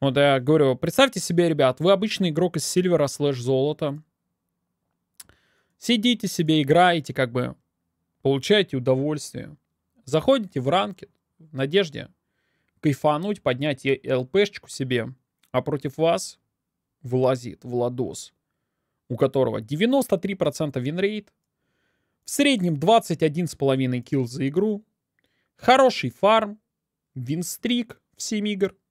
Вот я говорю, представьте себе, ребят, вы обычный игрок из сильвера слэш золота. Сидите себе, играете, как бы получаете удовольствие. Заходите в ранки в надежде кайфануть, поднять ЛПшечку себе, а против вас вылазит Владос, у которого 93% винрейт, в среднем 21,5 килл за игру, хороший фарм, винстрик в 7 игр –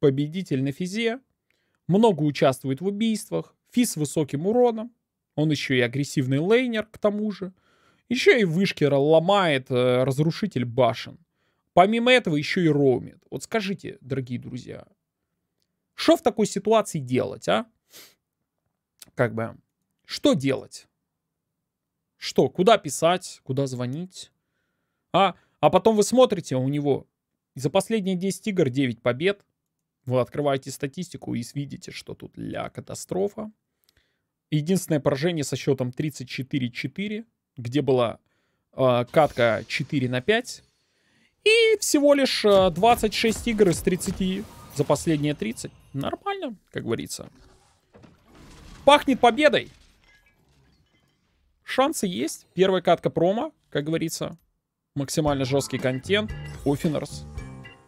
победитель на физе, много участвует в убийствах, физ с высоким уроном, он еще и агрессивный лейнер к тому же, еще и вышки ломает э, разрушитель башен. Помимо этого еще и роумит. Вот скажите, дорогие друзья, что в такой ситуации делать, а? Как бы, что делать? Что, куда писать, куда звонить? А, а потом вы смотрите, а у него за последние 10 игр 9 побед, вы открываете статистику и видите, что тут ля катастрофа. Единственное поражение со счетом 34-4, где была э, катка 4 на 5. И всего лишь 26 а, игр из 30 за последние 30. Нормально, как говорится. Пахнет победой. Шансы есть. Первая катка промо, как говорится. Максимально жесткий контент. Оффинерс.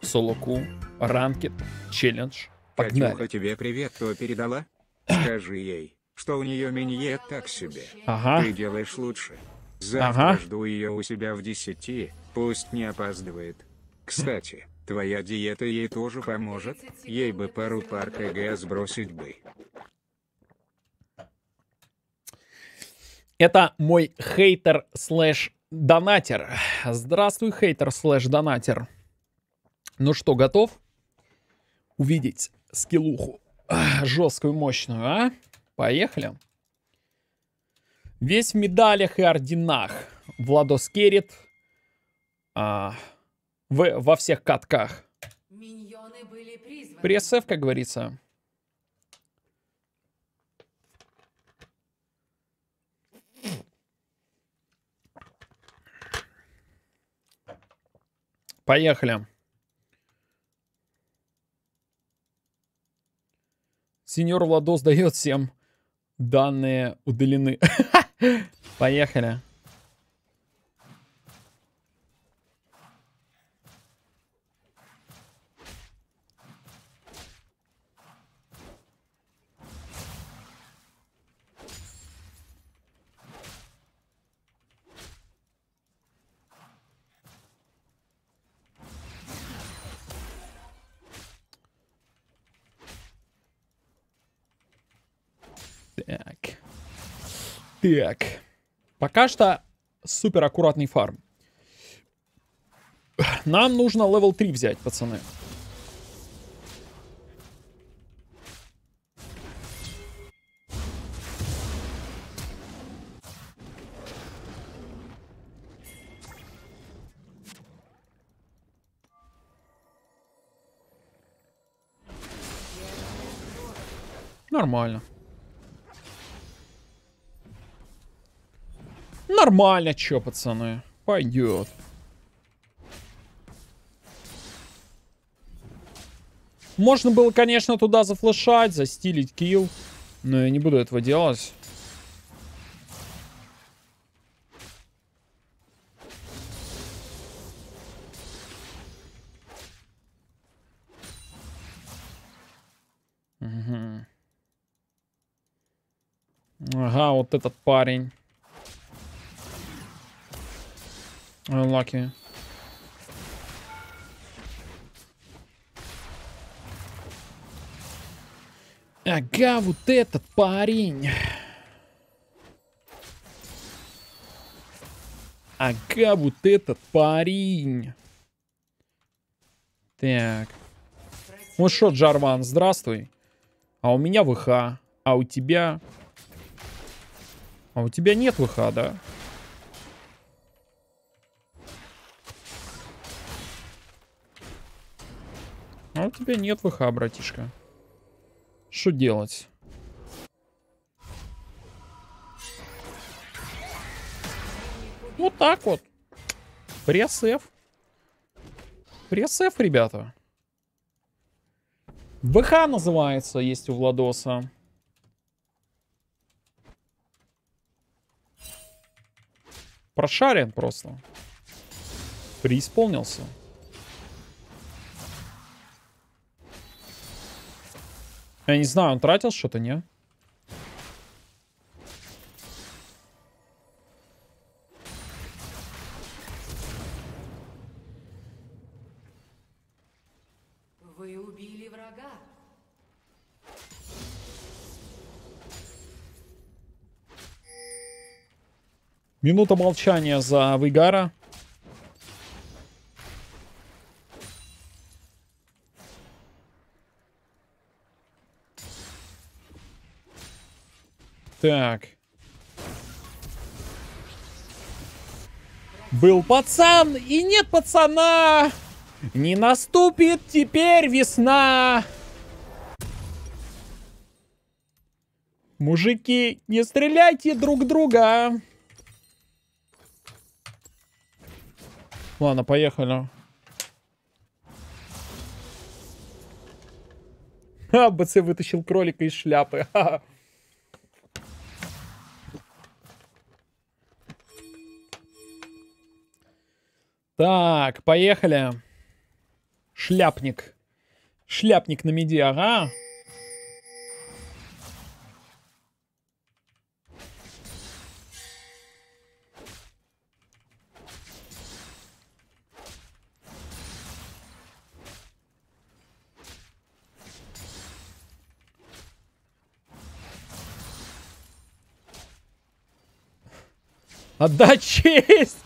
Солоку, Ранкет, Челлендж. Погнали. Катюха тебе привет, кто передала? Скажи ей, что у нее минье так себе. Ага. Ты делаешь лучше. Завтра ага. жду ее у себя в десяти, пусть не опаздывает. Кстати, твоя диета ей тоже поможет, ей бы пару пар КГ сбросить бы. Это мой хейтер слэш донатер. Здравствуй, хейтер слэш донатер. Ну что, готов увидеть скиллуху? А, жесткую, мощную, а? Поехали. Весь в медалях и орденах. Владос Керрит. А, в, во всех катках. Миньоны были как говорится. Поехали. Сеньор Владос дает всем. Данные удалены. Поехали. Так. Пока что супер аккуратный фарм. Нам нужно левел 3 взять, пацаны. Нормально. нормально, чё, пацаны. Пойдет. Можно было, конечно, туда зафлешать, застилить килл. Но я не буду этого делать. Ага, вот этот парень. Э, Лаки. Ага, вот этот парень. Ага, вот этот парень. Так. Ну что, Джарван, здравствуй. А у меня ВХ. А у тебя... А у тебя нет ВХ, да? у тебя нет ВХ, братишка. Что делать? Вот так вот. Пресс-F. Пресс-F, ребята. ВХ называется, есть у Владоса. Прошарен просто. Преисполнился. Я не знаю, он тратил что-то, не? Вы убили врага. Минута молчания за Вигара. Так. Был пацан, и нет пацана! Не наступит теперь весна! Мужики, не стреляйте друг друга! Ладно, поехали. А, БЦ вытащил кролика из шляпы. Ха -ха. Так, поехали. Шляпник. Шляпник на меди, ага. Отдать честь!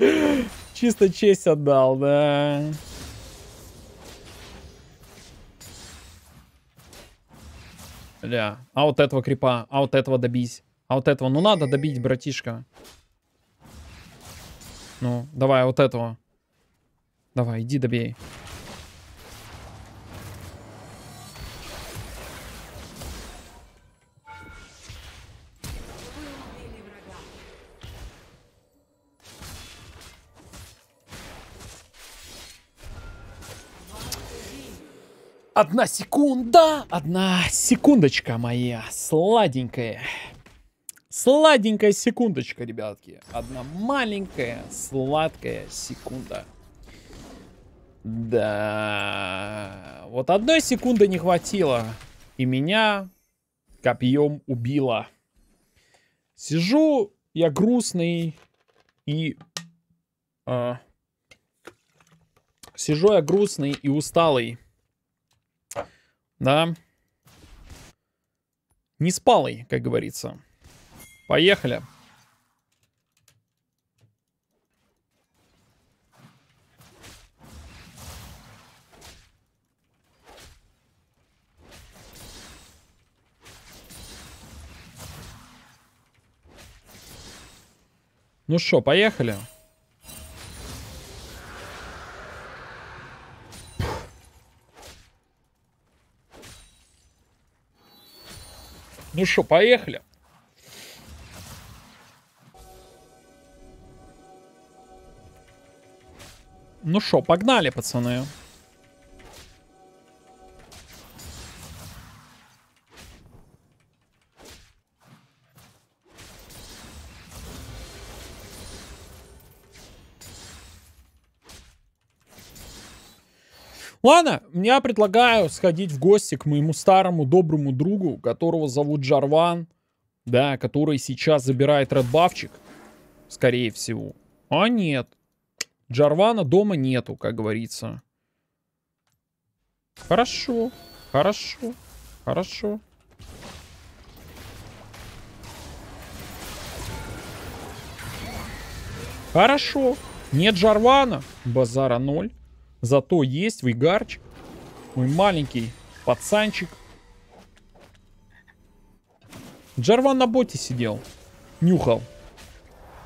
Чисто честь отдал, да. Ля. а вот этого крипа, а вот этого добить. А вот этого, ну надо добить, братишка. Ну, давай вот этого. Давай, иди добей. Одна секунда, одна секундочка моя, сладенькая. Сладенькая секундочка, ребятки. Одна маленькая сладкая секунда. Да, вот одной секунды не хватило. И меня копьем убило. Сижу, я грустный и... А, сижу я грустный и усталый. Да. Не спалый, как говорится. Поехали. Ну что, поехали. Поехали. Ну что, поехали. Ну что, погнали, пацаны. Ладно, я предлагаю сходить в гости к моему старому доброму другу, которого зовут Джарван, да, который сейчас забирает редбафчик, скорее всего. А нет, Джарвана дома нету, как говорится. Хорошо, хорошо, хорошо. Хорошо. Нет Джарвана. Базара ноль. Зато есть Вигарч. Мой маленький пацанчик. Джарван на боте сидел. Нюхал.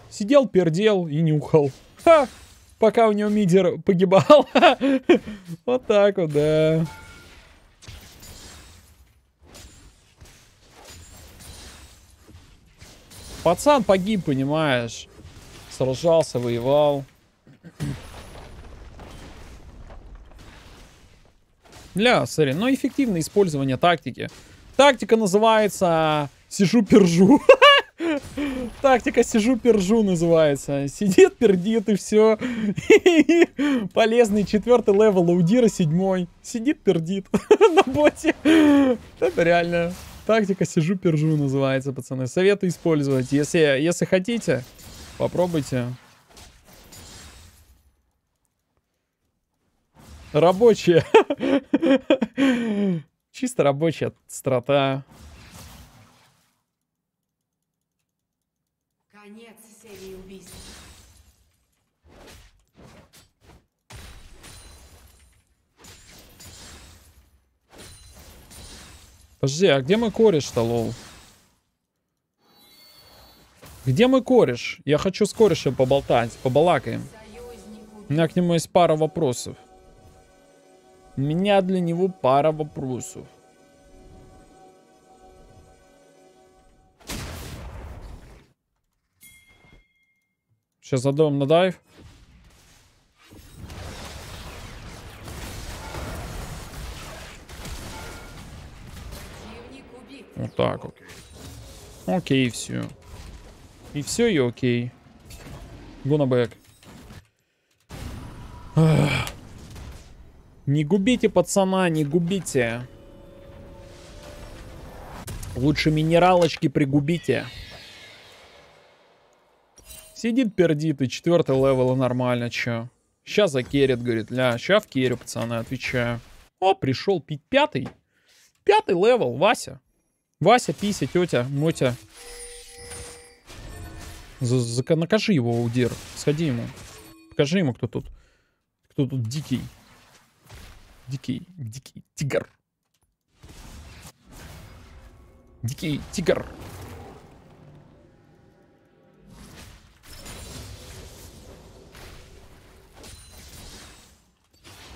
Сидел, пердел и нюхал. Ха! Пока у него мидер погибал. Вот так вот, да. Пацан погиб, понимаешь. Сражался, воевал. Для, сори, но ну, эффективное использование тактики. Тактика называется «Сижу-пержу». Тактика сижу-пержу называется. Сидит, пердит и все. Полезный четвертый левел, Аудира седьмой. Сидит, пердит на боте. Это реально. Тактика сижу-пержу называется, пацаны. Советую использовать. Если, если хотите, попробуйте. Рабочие. Чисто рабочая страта. Конец серии убийств. Подожди, а где мой кореш-то, лол? Где мой кореш? Я хочу с корешем поболтать, побалакаем. У меня к нему есть пара вопросов. У меня для него пара вопросов. Сейчас задам на дайв. Вот так вот. Окей, все. И все, и окей. Гонабэк. Ах. Не губите пацана, не губите. Лучше минералочки пригубите. Сидит пердит, и четвертый левел нормально, чё. Сейчас закерит, говорит, ля, ща в керю, пацаны, отвечаю. О, пришел пить пятый. Пятый левел, Вася. Вася, пися, тетя, мотя. За -за Накажи его, Удир. Сходи ему. Покажи ему, кто тут. Кто тут дикий. Дикий, дикий тигр. Дикий тигр.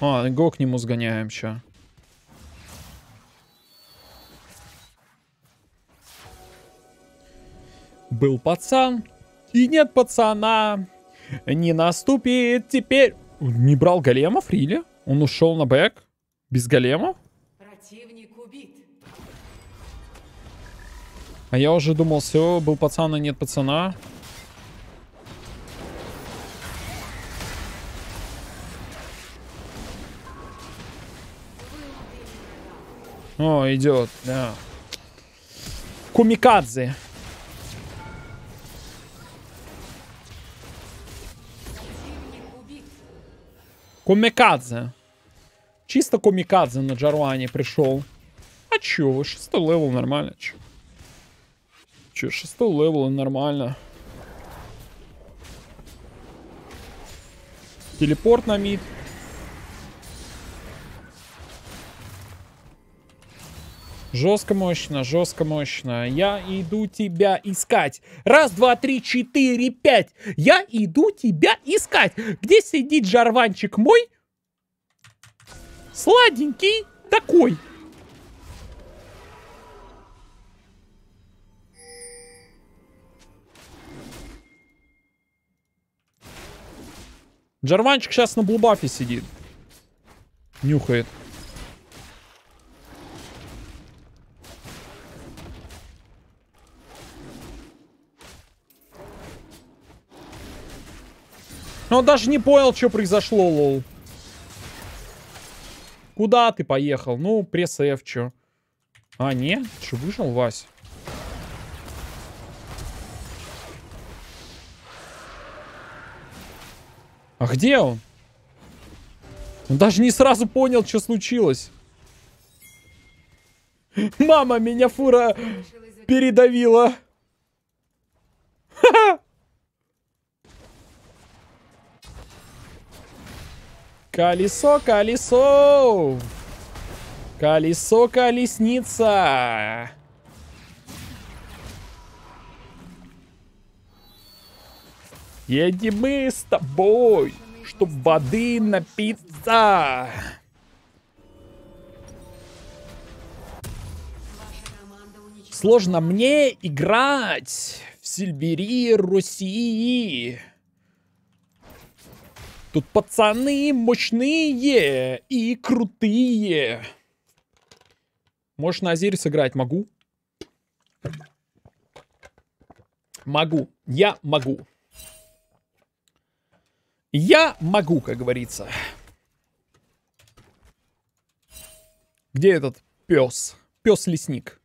А, го к нему сгоняем сейчас. Был пацан, и нет пацана. Не наступит теперь... Не брал големов, Рили? Он ушел на бэк? Без голема? Противник убит. А я уже думал, все, был пацан, а нет пацана. О, идет, да. Кумикадзе. Комикадзе. Чисто комикадзе на Джарване пришел. А чё, шестой левел нормально. Чё, чё шестой левел и нормально. Телепорт на мид. Жестко мощно, жестко мощно. Я иду тебя искать. Раз, два, три, четыре, пять. Я иду тебя искать. Где сидит жарванчик мой? Сладенький такой. Джарванчик сейчас на блубафе сидит. Нюхает. Но он даже не понял, что произошло, лол. Куда ты поехал? Ну, пресс F, чё? А, не? Чё, выжил, Вась? А где он? Он даже не сразу понял, что случилось. Мама, меня фура передавила. Ха-ха! Колесо, колесо! Колесо, колесница! Едем мы с тобой, чтоб воды напиться! Сложно мне играть в Сильберии России. Тут пацаны мощные и крутые. Можешь на Азире сыграть? Могу. Могу. Я могу. Я могу, как говорится. Где этот пес? Пес-лесник.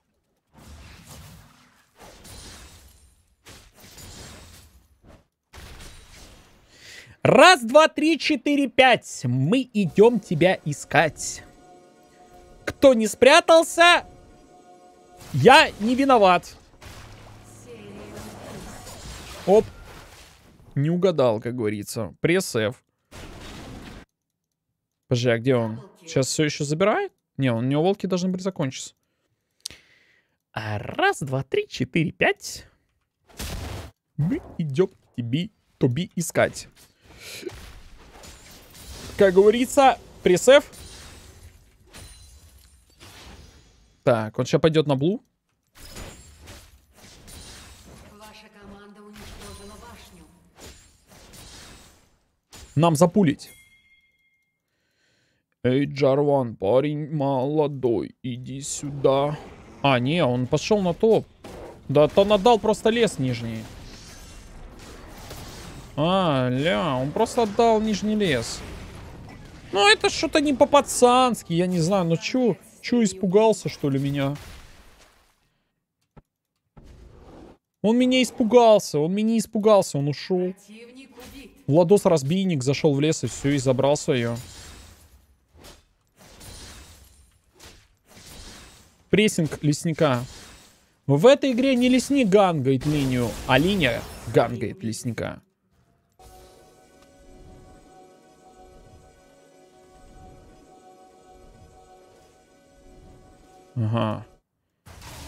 Раз, два, три, четыре, пять. Мы идем тебя искать. Кто не спрятался, я не виноват. Оп. Не угадал, как говорится. Пресс F. Подожди, а где он? Сейчас все еще забирает? Не, у него волки должны были закончиться. А раз, два, три, четыре, пять. Мы идем тебе, тоби искать. Как говорится, пресев. Так, он сейчас пойдет на блу. Нам запулить. Эй, Джарван, парень молодой, иди сюда. А, не, он пошел на топ. Да, то надал просто лес нижний. А, ля, он просто отдал нижний лес. Ну, это что-то не по-пацански, я не знаю, ну чё, чё испугался, что ли, меня? Он меня испугался, он меня испугался, он ушел. Владос-разбийник зашел в лес и все, и забрал свое. Прессинг лесника. В этой игре не лесник гангает линию, а линия гангает лесника. Ага.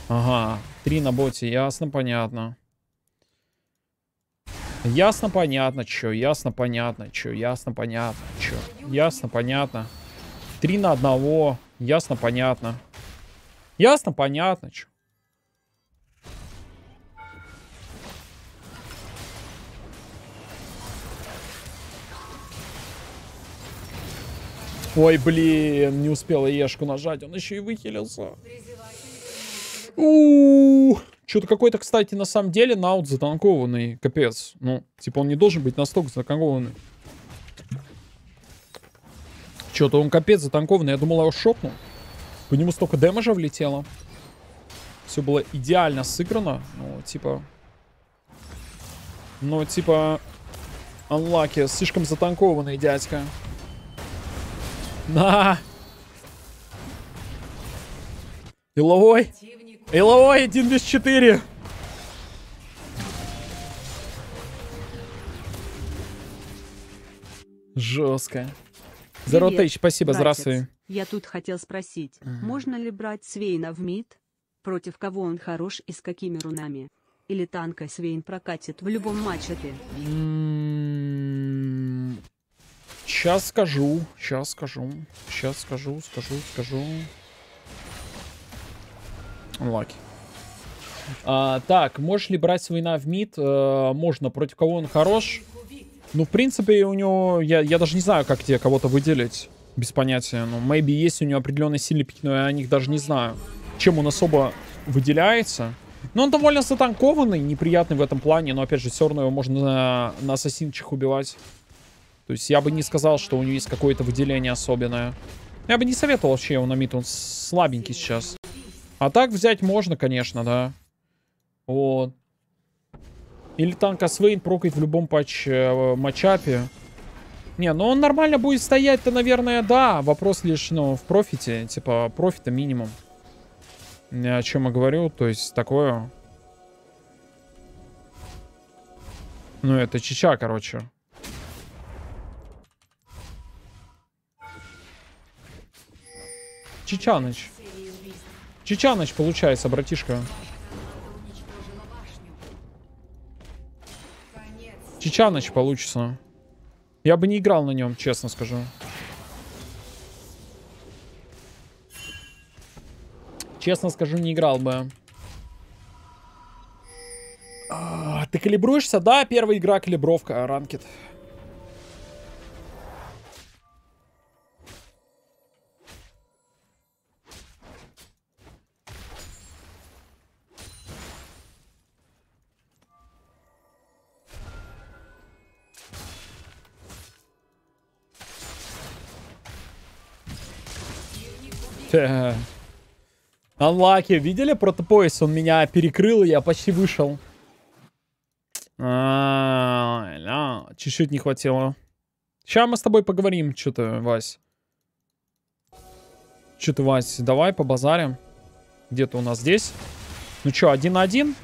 Ага. Три на боте. Ясно, понятно. Ясно, понятно, чё. Ясно, понятно, чё. Ясно, понятно, чё. Ясно, понятно. Три на одного. Ясно, понятно. Ясно, понятно, чё. Ой, блин, не успела Ешку нажать, он еще и выхилился. Что-то какой-то, кстати, на самом деле наут затанкованный, капец. Ну, типа он не должен быть настолько затанкованный. Что-то он капец затанкованный, я думал, я его шокнул. По нему столько дэмэджа влетело. Все было идеально сыграно. Ну, типа... Но типа... Unlucky, слишком затанкованный дядька. На! Иловой! Иловой, 1 без 4! Жестко. Зеро Тейч, спасибо, здравствуй. Я тут хотел спросить, mm. можно ли брать Свейна в мид? Против кого он хорош и с какими рунами? Или танка Свейн прокатит в любом матче ты? Mm. Сейчас скажу, сейчас скажу, сейчас скажу, скажу, скажу. Лаки. А, так, можешь ли брать война в мид? А, можно. Против кого он хорош? Ну, в принципе, у него... Я, я даже не знаю, как тебе кого-то выделить. Без понятия. Ну, maybe есть у него определенные сильные пики, но я о них даже не знаю. Чем он особо выделяется. Но он довольно затанкованный, неприятный в этом плане. Но, опять же, все равно его можно на, на ассасинчих убивать. То есть я бы не сказал, что у него есть какое-то выделение особенное. Я бы не советовал вообще его на мид, он слабенький сейчас. А так взять можно, конечно, да. Вот. Или танка Свейн прокает в любом патч э, матчапе. Не, ну он нормально будет стоять-то, наверное, да. Вопрос лишь, ну, в профите. Типа, профита минимум. Я э, о чем я говорю, то есть такое. Ну, это чича, короче. Чичаныч. Чичаныч получается, братишка. Чичаныч получится. Я бы не играл на нем, честно скажу. Честно скажу, не играл бы. А, ты калибруешься? Да, первая игра калибровка, ранкет. Анлаки, э, видели Протопоис Он меня перекрыл, и я почти вышел. А, -а, чуть-чуть не хватило. Сейчас мы с тобой поговорим, что-то, Вась. Что-то, Вась, давай побазарим. Где-то у нас здесь. Ну что, один на один?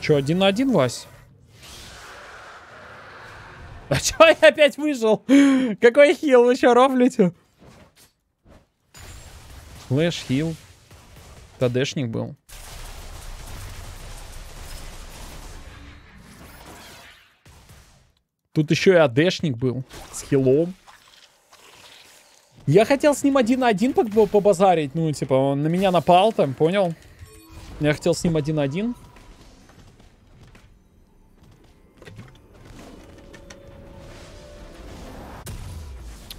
Че, один на один, Вась? А чё я опять выжил? Какой хил? Вы чё, рофлите? Флэш, хил. ТДшник был. Тут еще и АДшник был с хилом. Я хотел с ним один на один побазарить. Ну, типа, он на меня напал там, понял? Я хотел с ним один на один.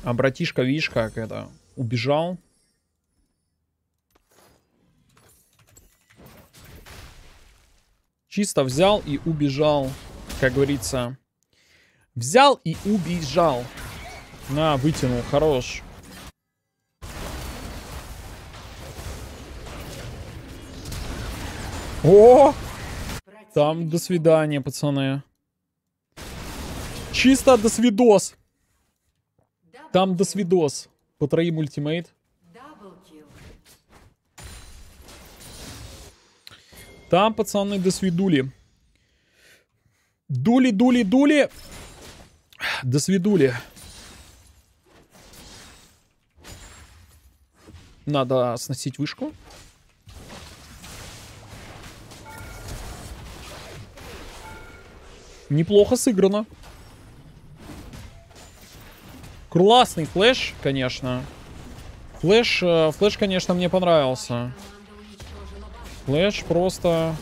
А братишка, видишь, как это, убежал. Чисто взял и убежал, как говорится. Взял и убежал. На, вытянул, хорош. О! Там до свидания, пацаны. Чисто до свидос. Там досвидос. По троим ультимейт. Там, пацаны, досвидули. Дули, дули, дули. Досвидули. Надо сносить вышку. Неплохо сыграно. Классный флеш, конечно. Флэш, флэш, конечно, мне понравился. Флэш просто...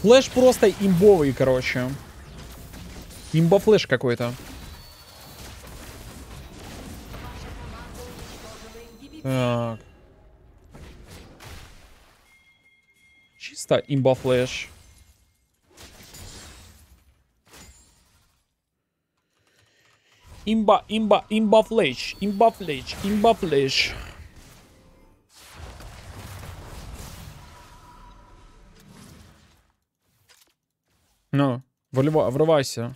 Флэш просто имбовый, короче. Имба-флэш какой-то. Так. Чисто имба-флэш. Имба, имба, имба флеш, имба флеш, имба флеш. Ну, врывайся.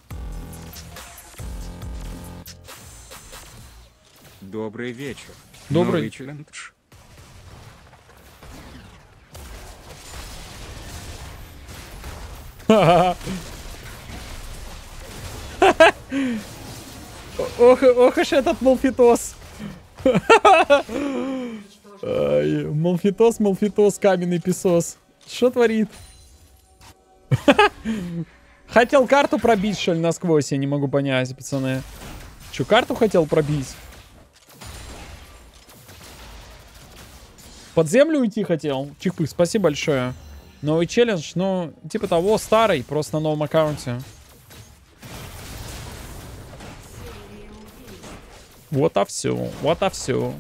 Добрый вечер. Добрый вечер. Ох, ох уж этот Малфитос. Ай, Малфитос, Малфитос, каменный песос. Что творит? Хотел карту пробить, что ли, насквозь? Я не могу понять, пацаны. Че, карту хотел пробить? Под землю уйти хотел? Чихпых, спасибо большое. Новый челлендж, ну, типа того, старый, просто на новом аккаунте. Вот а все, вот а все.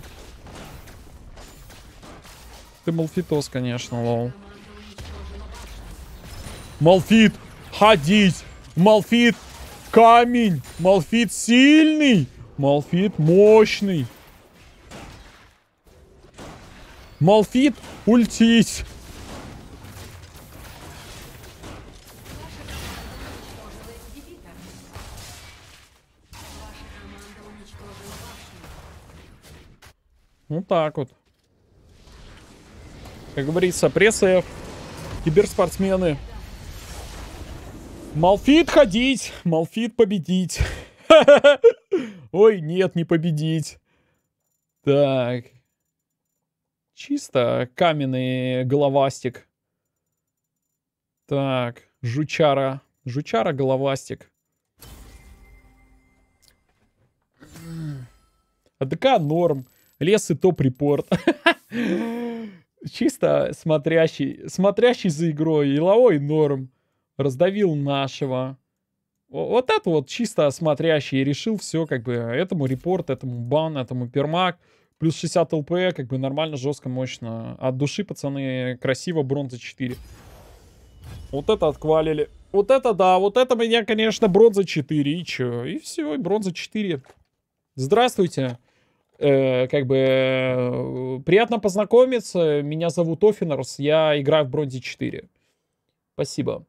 Ты Малфитос, конечно, лол. Малфит, ходить! Малфит, камень! Малфит сильный! Малфит мощный! Малфит, ультить! так вот. Как говорится, пресса, киберспортсмены. Малфит ходить, Малфит победить. Ой, нет, не победить. Так. Чисто каменный головастик. Так, жучара. Жучара головастик. АДК норм. Лес и топ-репорт. Чисто смотрящий, смотрящий за игрой. Иловой норм. Раздавил нашего. Вот это вот чисто смотрящий. решил все, как бы, этому репорт, этому бан, этому пермак. Плюс 60 ЛП, как бы нормально, жестко, мощно. От души, пацаны, красиво, бронза 4. Вот это отквалили. Вот это да, вот это меня, конечно, бронза 4. И че И все, и бронза 4. Здравствуйте. Э, как бы э, приятно познакомиться. Меня зовут Офинерс, я играю в Бронзе 4. Спасибо.